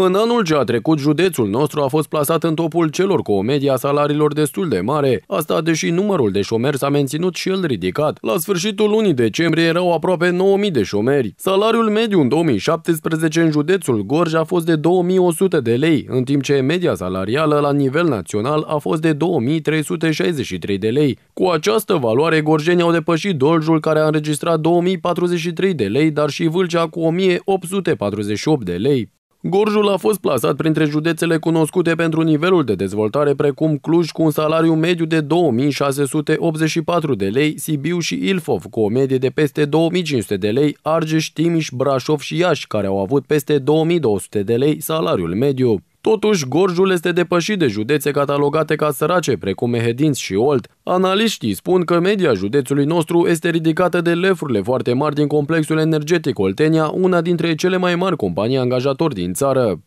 În anul ce a trecut, județul nostru a fost plasat în topul celor cu o media salariilor destul de mare, asta deși numărul de șomeri s-a menținut și el ridicat. La sfârșitul lunii decembrie erau aproape 9.000 de șomeri. Salariul mediu în 2017 în județul Gorj a fost de 2.100 de lei, în timp ce media salarială la nivel național a fost de 2.363 de lei. Cu această valoare, gorjenii au depășit Doljul, care a înregistrat 2.043 de lei, dar și Vâlcea cu 1.848 de lei. Gorjul a fost plasat printre județele cunoscute pentru nivelul de dezvoltare precum Cluj cu un salariu mediu de 2684 de lei, Sibiu și Ilfov cu o medie de peste 2500 de lei, Argeș, Timiș, Brașov și Iași care au avut peste 2200 de lei salariul mediu. Totuși, Gorjul este depășit de județe catalogate ca sărace, precum Mehedinți și Olt. Analiștii spun că media județului nostru este ridicată de lefurile foarte mari din complexul energetic Oltenia, una dintre cele mai mari companii angajatori din țară.